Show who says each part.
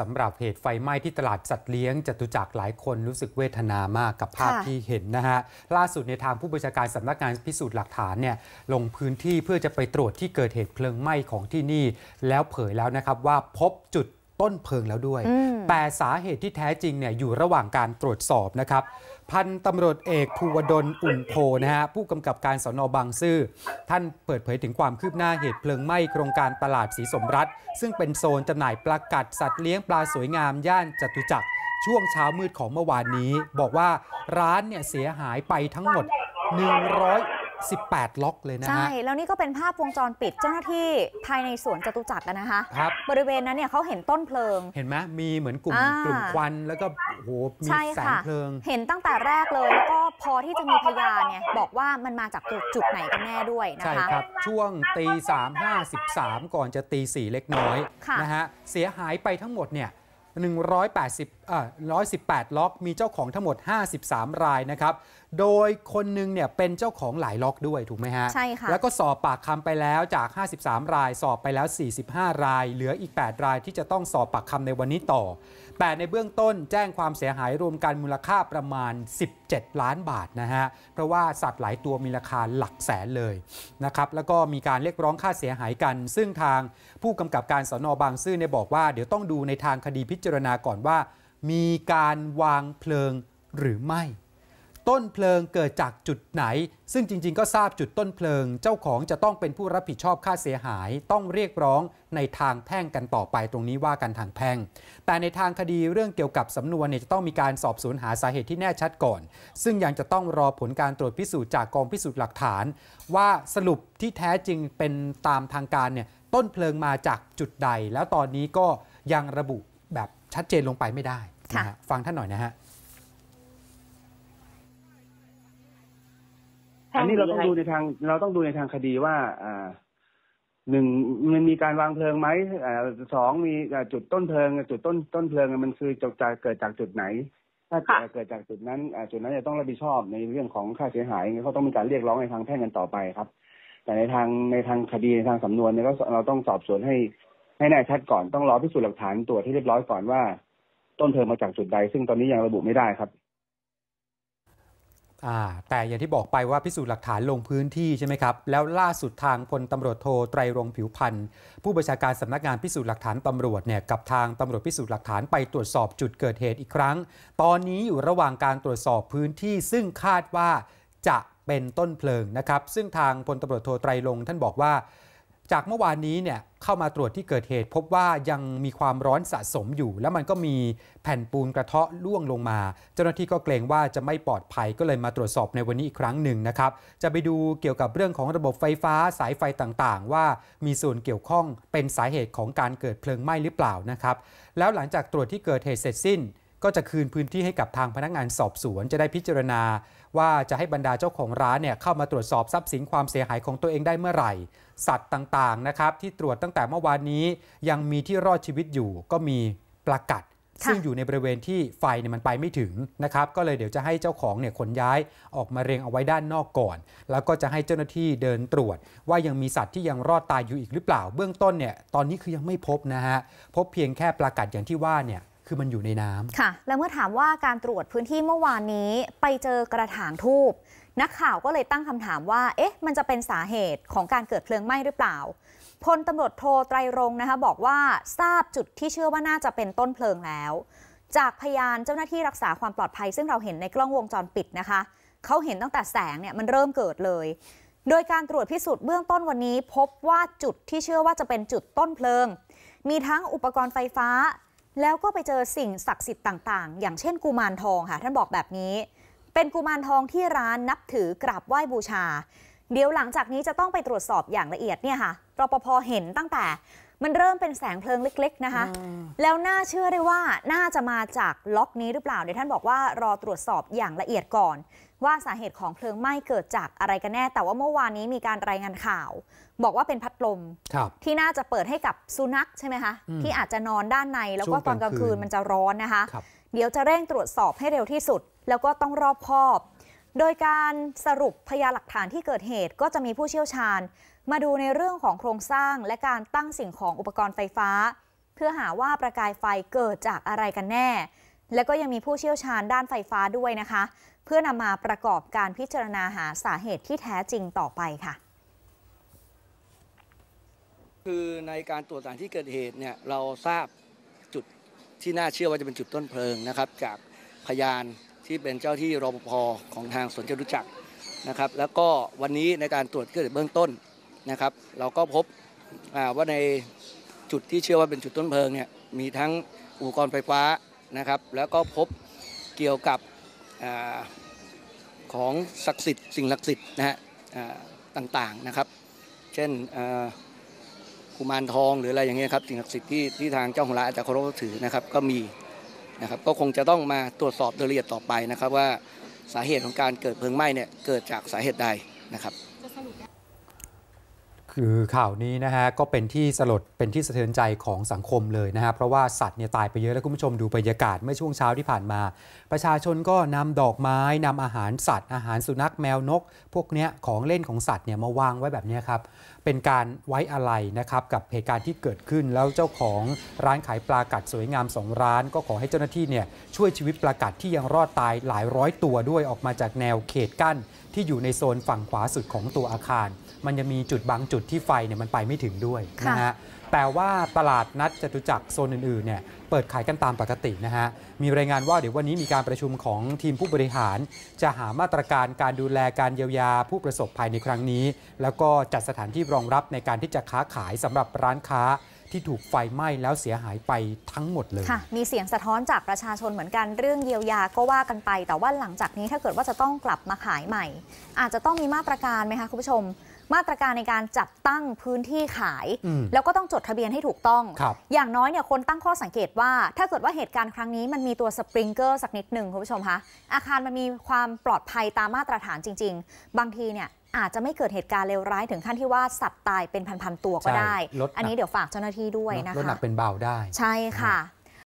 Speaker 1: สำหรับเหตุไฟไหม้ที่ตลาดสัตว์เลี้ยงจตุจักรหลายคนรู้สึกเวทนามากกับภาพที่เห็นนะฮะล่าสุดในทางผู้บัญชาการสำนักงานพิสูจน์หลักฐานเนี่ยลงพื้นที่เพื่อจะไปตรวจที่เกิดเหตุเพลิงไหม้ของที่นี่ แล้วเผยแล้วนะครับว่าพบจุดต้นเพลิงแล้วด้วย แต่สาเหตุที่แท้จริงเนี่ยอยู่ระหว่างการตรวจสอบนะครับพันตำรวจเอกภูวดล อุ่นโพนะฮะ ผู้กำกับการสอนอบางซื่อท่านเปิดเผยถึงความคืบหน้าเหตุ เพลิงไหม้ โครงการตลาดสีสมรัฐซึ่งเป็นโซนจำหน่ายปลากัดสัตว์เลี้ยงปลาสวยงามย่านจตุจักรช่วงเช้ามืดของเมื่อวานนี้ บอกว่าร้านเนี่ยเสียหายไปทั้งหมด18 ล็อกเลยนะฮะใช่
Speaker 2: แล้วนี่ก็เป็นภาพวงจรปิดเจ้าหน้าที่ภายในสวนจตุจักรนะคะครับบริเวณนั้นเนี่ยเขาเห็นต้นเพลิง
Speaker 1: เห็นไหมมีเหมือนกลุ่มกลุ่มควันแล้วก็โหมีแสงเพลิงเ
Speaker 2: ห็นตั้งแต่แรกเลยแล้วก็พอที่จะมีพยานเนี่ยบอกว่ามันมาจากจุดไหนกันแน่ด้วยนะคะใช่ครับ
Speaker 1: ช่วงตีสามห้าสิบสามก่อนจะตีสี่เล็กน้อยนะฮะเสียหายไปทั้งหมดเนี่ย180 118 ล็อกมีเจ้าของทั้งหมด 53 รายนะครับ โดยคนนึงเนี่ยเป็นเจ้าของหลายล็อกด้วย ถูกไหมฮะใช่ค่ะแล้วก็สอบปากคำไปแล้วจาก 53 ราย สอบไปแล้ว 45 ราย เหลืออีก 8 รายที่จะต้องสอบปากคำในวันนี้ต่อ แต่ในเบื้องต้นแจ้งความเสียหายรวมกันมูลค่าประมาณ 17 ล้านบาทนะฮะ เพราะว่าสัตว์หลายตัวมีราคาหลักแสนเลยนะครับแล้วก็มีการเรียกร้องค่าเสียหายกัน ซึ่งทางผู้กำกับการสนบางซื่อเนี่ยบอกว่าเดี๋ยวต้องดูในทางคดีพิจารณาก่อนว่ามีการวางเพลิงหรือไม่ ต้นเพลิงเกิดจากจุดไหน ซึ่งจริงๆ ก็ทราบจุดต้นเพลิง เจ้าของจะต้องเป็นผู้รับผิดชอบค่าเสียหาย ต้องเรียกร้องในทางแพ่งกันต่อไปตรงนี้ว่ากันทางแพ่ง แต่ในทางคดีเรื่องเกี่ยวกับสำนวนเนี่ยจะต้องมีการสอบสวนหาสาเหตุที่แน่ชัดก่อน ซึ่งยังจะต้องรอผลการตรวจพิสูจน์จากกองพิสูจน์หลักฐาน ว่าสรุปที่แท้จริงเป็นตามทางการเนี่ยต้นเพลิงมาจากจุดใด แล้วตอนนี้ก็ยังระบุแบบชัดเจนลงไปไม่ได้ะะฟังท่านหน่อยนะฮะ อันนี้เราต้องดูในทาง เราต้องดูในทางคดีว่าหนึ่งมันมีการวางเพลิงไหมสองมีจุดต้นเพลิง จุดต้นต้นเพลิงมันคือจะเกิดจากจุดไหน ถ้าเกิดจากจุดนั้นจุดนั้นจะต้องรับผิดชอบในเรื่องของค่าเสียหายเขาต้องมีการเรียกร้องในทางแพ่งกันต่อไปครับ แต่ในทางในทางคดีในทางสำนวนเนี่ยเราต้องสอบสวนให้ให้แน่ชัดก่อนต้องรอพิสูจน์หลักฐานตรวจที่เรียบร้อยก่อนว่าต้นเทิงมาจากจุดใด ซึ่งตอนนี้ยังระบุไม่ได้ครับ แต่อย่างที่บอกไปว่าพิสูจน์หลักฐานลงพื้นที่ใช่ไหมครับแล้วล่าสุดทางพลตำรวจโทไตรรงผิวพันธ์ผู้บัญชาการสำนักงานพิสูจน์หลักฐานตำรวจเนี่ยกับทางตำรวจพิสูจน์หลักฐานไปตรวจสอบจุดเกิดเหตุอีกครั้ง ตอนนี้อยู่ระหว่างการตรวจสอบพื้นที่ซึ่งคาดว่าจะเป็นต้นเพลิงนะครับ ซึ่งทางพลตำรวจโทไตรรงท่านบอกว่า จากเมื่อวานนี้เนี่ยเข้ามาตรวจที่เกิดเหตุพบว่ายังมีความร้อนสะสมอยู่ แล้วมันก็มีแผ่นปูนกระเทาะล่วงลงมา เจ้าหน้าที่ก็เกรงว่าจะไม่ปลอดภัยก็เลยมาตรวจสอบในวันนี้อีกครั้งหนึ่งนะครับ จะไปดูเกี่ยวกับเรื่องของระบบไฟฟ้าสายไฟต่าง ๆ ว่ามีส่วนเกี่ยวข้องเป็นสาเหตุของการเกิดเพลิงไหม้หรือเปล่านะครับแล้วหลังจากตรวจที่เกิดเหตุเสร็จสิ้น ก็จะคืนพื้นที่ให้กับทางพนักงานสอบสวนจะได้พิจารณาว่าจะให้บรรดาเจ้าของร้านเนี่ยเข้ามาตรวจสอบทรัพย์สินความเสียหายของตัวเองได้เมื่อไหร่ สัตว์ต่างๆนะครับ ที่ตรวจตั้งแต่เมื่อวานนี้ยังมีที่รอดชีวิตอยู่ก็มีปลากัด ซึ่งอยู่ในบริเวณที่ไฟเนี่ยมันไปไม่ถึงนะครับ ก็เลยเดี๋ยวจะให้เจ้าของเนี่ยขนย้ายออกมาเรียงเอาไว้ด้านนอกก่อน แล้วก็จะให้เจ้าหน้าที่เดินตรวจ ว่ายังมีสัตว์ที่ยังรอดตายอยู่อีกหรือเปล่าเบื้องต้นเนี่ยตอนนี้คือยังไม่พบนะฮะพบเพียงแค่ปลากัดอย่างที่ว่าเนี่ยคือมันอยู่ในน้ำ
Speaker 2: ค่ะ และเมื่อถามว่าการตรวจพื้นที่เมื่อวานนี้ไปเจอกระถางทูบนักข่าวก็เลยตั้งคำถามว่า เอ๊ะ มันจะเป็นสาเหตุของการเกิดเพลิงไหม้หรือเปล่า พลตำรวจโทไตรรงนะคะบอกว่าทราบจุดที่เชื่อว่าน่าจะเป็นต้นเพลิงแล้ว จากพยานเจ้าหน้าที่รักษาความปลอดภัย ซึ่งเราเห็นในกล้องวงจรปิดนะคะ เขาเห็นตั้งแต่แสงเนี่ยมันเริ่มเกิดเลย โดยการตรวจพิสูจน์เบื้องต้นวันนี้ พบว่าจุดที่เชื่อว่าจะเป็นจุดต้นเพลิง มีทั้งอุปกรณ์ไฟฟ้าแล้วก็ไปเจอสิ่งศักดิ์สิทธิ์ต่าง ๆ อย่างเช่นกุมารทองค่ะ ท่านบอกแบบนี้ เป็นกุมารทองที่ร้านนับถือกราบไหว้บูชา เดี๋ยวหลังจากนี้จะต้องไปตรวจสอบอย่างละเอียดเนี่ยค่ะรปภเห็นตั้งแต่มันเริ่มเป็นแสงเพลิงเล็กๆนะคะ แล้วน่าเชื่อได้ว่าน่าจะมาจากล็อกนี้หรือเปล่า เดี๋ยวท่านบอกว่ารอตรวจสอบอย่างละเอียดก่อน ว่าสาเหตุของเพลิงไหม้เกิดจากอะไรกันแน่ แต่ว่าเมื่อวานนี้มีการรายงานข่าว บอกว่าเป็นพัดลม ที่น่าจะเปิดให้กับสุนัขใช่ไหมคะ ที่อาจจะนอนด้านในแล้วก็ตอนกลางคืนมันจะร้อนนะคะ เดี๋ยวจะเร่งตรวจสอบให้เร็วที่สุด แล้วก็ต้องรอบคอบโดยการสรุปพยานหลักฐานที่เกิดเหตุก็จะมีผู้เชี่ยวชาญมาดูในเรื่องของโครงสร้างและการตั้งสิ่งของอุปกรณ์ไฟฟ้า เพื่อหาว่าประกายไฟเกิดจากอะไรกันแน่ และก็ยังมีผู้เชี่ยวชาญด้านไฟฟ้าด้วยนะคะ เพื่อนำมาประกอบการพิจารณาหาสาเหตุที่แท้จริงต่อไปค่ะ
Speaker 1: คือในการตรวจสารที่เกิดเหตุเนี่ยเราทราบจุดที่น่าเชื่อว่าจะเป็นจุดต้นเพลิงนะครับจากพยานที่เป็นเจ้าที่รปภของทางสวนจตุจักรนะครับแล้วก็วันนี้ในการตรวจเกิดเบื้องต้นนะครับเราก็พบว่าในจุดที่เชื่อว่าเป็นจุดต้นเพลิงเนี่ยมีทั้งอุปกรณ์ไฟฟ้านะครับแล้วก็พบเกี่ยวกับอของศักดิ์สิทธิ์ สิ่งศักดิ์สิทธิ์นะฮะต่างๆนะครับ เช่นกุมารทองหรืออะไรอย่างเงี้ยครับสิ่งศักดิ์สิทธิ์ที่ทางเจ้าของร้านอาจจะเคารพถือนะครับก็มีนะครับก็คงจะต้องมาตรวจสอบโดยละเอียดต่อไปนะครับ ว่าสาเหตุของการเกิดเพลิงไหม้เนี่ยเกิดจากสาเหตุใดนะครับคือข่าวนี้นะฮะก็เป็นที่สลดเป็นที่สะเทือนใจของสังคมเลยนะฮะเพราะว่าสัตว์เนี่ยตายไปเยอะแล้วคุณผู้ชมดูบรรยากาศเมื่อช่วงเช้าที่ผ่านมา ประชาชนก็นำดอกไม้นำอาหารสัตว์ อาหารสุนัขแมวนก พวกเนี้ยของเล่นของสัตว์เนี่ยมาวางไว้แบบนี้ครับเป็นการไว้อะไรนะครับกับเหตุการณ์ที่เกิดขึ้นแล้วเจ้าของร้านขายปลากัดสวยงามสองร้าน ก็ขอให้เจ้าหน้าที่เนี่ยช่วยชีวิตปลากัดที่ยังรอดตายหลายร้อยตัวด้วยออกมาจากแนวเขตกั้น ที่อยู่ในโซนฝั่งขวาสุดของตัวอาคารมันจะมีจุดบางจุดที่ไฟเนี่ยมันไปไม่ถึงด้วยนะฮะ แต่ว่าตลาดนัดจตุจักรโซนอื่นๆเนี่ยเปิดขายกันตามปกตินะฮะ มีรายงานว่าเดี๋ยววันนี้มีการประชุมของทีมผู้บริหาร จะหามาตรการการดูแลการเยียวยาผู้ประสบภัยในครั้งนี้ แล้วก็จัดสถานที่รองรับในการที่จะค้าขายสำหรับร้านค้าที่ถูกไฟไหม้ แล้วเสียหายไปทั้งหมดเลยค่ะ
Speaker 2: มีเสียงสะท้อนจากประชาชนเหมือนกันเรื่องเยียวยาก็ว่ากันไป แต่ว่าหลังจากนี้ถ้าเกิดว่าจะต้องกลับมาขายใหม่ อาจจะต้องมีมาตรการไหมคะคุณผู้ชมมาตรการในการจัดตั้งพื้นที่ขาย แล้วก็ต้องจดทะเบียนให้ถูกต้อง อย่างน้อยเนี่ยคนตั้งข้อสังเกตว่า ถ้าเกิดว่าเหตุการณ์ครั้งนี้มันมีตัวสปริงเกอร์สักนิดหนึ่งคุณผู้ชมคะอาคารมันมีความปลอดภัยตามมาตรฐานจริง ๆ บางทีเนี่ยอาจจะไม่เกิดเหตุการณ์เลวร้ายถึงขั้นที่ว่าสัตว์ตายเป็นพัน ๆ ตัวก็ได้ อันนี้เดี๋ยวฝากเจ้าหน้าที่ด้วยนะคะลดหนักเป็นเบาได้ ใช่ค่ะ